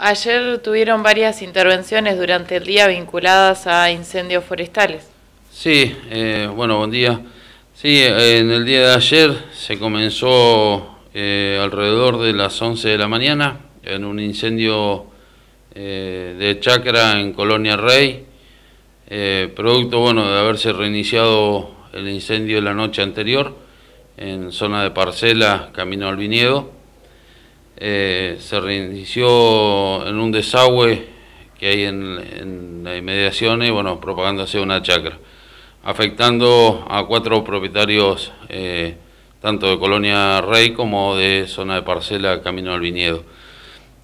Ayer tuvieron varias intervenciones durante el día vinculadas a incendios forestales. Sí, eh, bueno, buen día. Sí, en el día de ayer se comenzó eh, alrededor de las 11 de la mañana en un incendio eh, de chacra en Colonia Rey, producto bueno, de haberse reiniciado el incendio la noche anterior en zona de parcela, camino al viñedo. Eh, se reinició en un desagüe que hay en, en las inmediaciones, bueno, propagándose una chacra, afectando a cuatro propietarios eh, tanto de Colonia Rey como de zona de parcela Camino al Viñedo.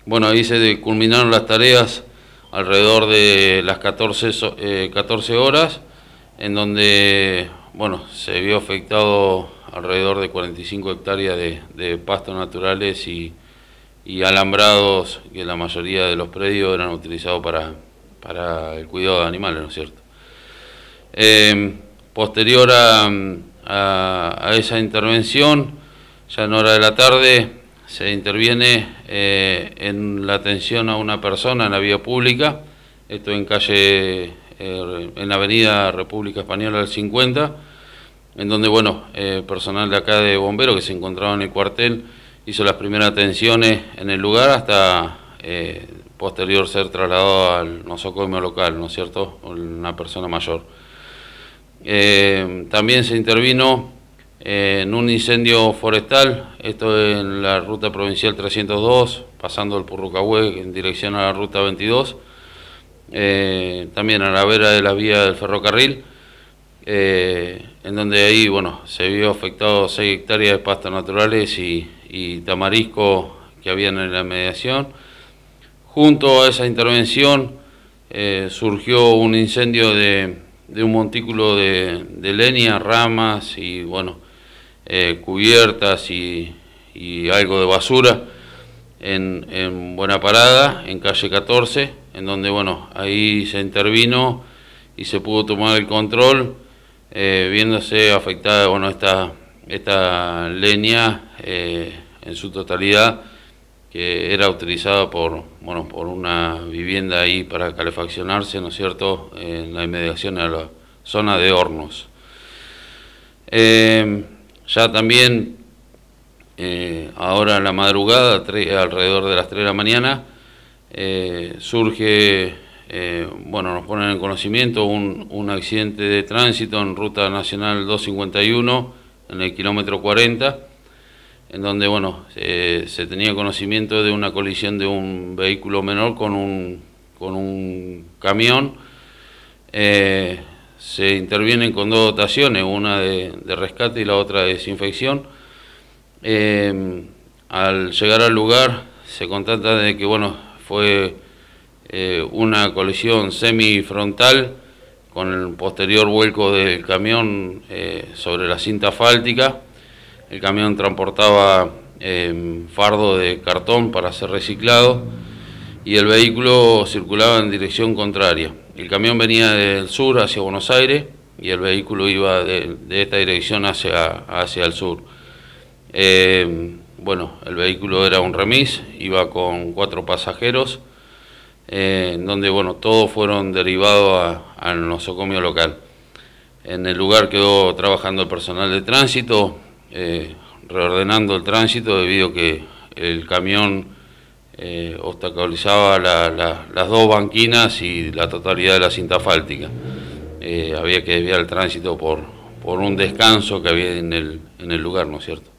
Bueno, ahí se culminaron las tareas alrededor de las 14, 14 eh, horas, en donde bueno, se vio afectado alrededor de 45 hectáreas de, de pastos naturales y y alambrados que la mayoría de los predios eran utilizados para, para el cuidado de animales, ¿no es cierto? Em, posterior a, esa intervención, ya en hora de la tarde, se interviene eh, en la atención a una persona en la vía pública, esto en calle, eh, en la avenida República Española del 50, en donde, bueno, eh, personal de acá de bomberos que se encontraba en el cuartel, hizo las primeras atenciones en el lugar hasta eh, posterior ser trasladado al nosocomio local, ¿no es cierto? Una persona mayor. Eh, también se intervino eh, en un incendio forestal, esto en la ruta provincial 302, pasando el Purrucahué en dirección a la ruta 22, también a la vera de la vía del ferrocarril, en donde ahí bueno, se vio afectado 6 hectáreas de pastos naturales y y tamarisco que habían en la mediación. Junto a esa intervención eh, surgió un incendio de, un montículo de, leña, ramas y bueno, eh, cubiertas y, algo de basura en, en Buena Parada, en calle 14, en donde bueno, ahí se intervino y se pudo tomar el control, eh, viéndose afectada bueno, esta esta leña eh, en su totalidad que era utilizada por, bueno, por una vivienda ahí para calefaccionarse, ¿no es cierto?, en la inmediación a la zona de hornos. Em, ya también, eh, ahora en la madrugada, alrededor de las 3 de la mañana, eh, surge, bueno, nos ponen en conocimiento un, un accidente de tránsito en Ruta Nacional 251, en el kilómetro 40, en donde bueno, eh, se tenía conocimiento de una colisión de un vehículo menor con un, con un camión. Eh, se intervienen con dos dotaciones, una de, rescate y la otra de desinfección. Eh, al llegar al lugar se contata de que bueno, fue una colisión semifrontal con el posterior vuelco del camión eh, sobre la cinta fáltica. El camión transportaba eh, fardo de cartón para ser reciclado y el vehículo circulaba en dirección contraria. El camión venía del sur hacia Buenos Aires y el vehículo iba de, esta dirección hacia, hacia el sur. Eh, bueno, el vehículo era un remis, iba con cuatro pasajeros eh, en donde bueno, todos fueron derivados al nosocomio local. En el lugar quedó trabajando el personal de tránsito, eh, reordenando el tránsito debido a que el camión eh, obstaculizaba las dos banquinas y la totalidad de la cinta fáltica. había que desviar el tránsito por, por un descanso que había en el, en el lugar, ¿no es cierto?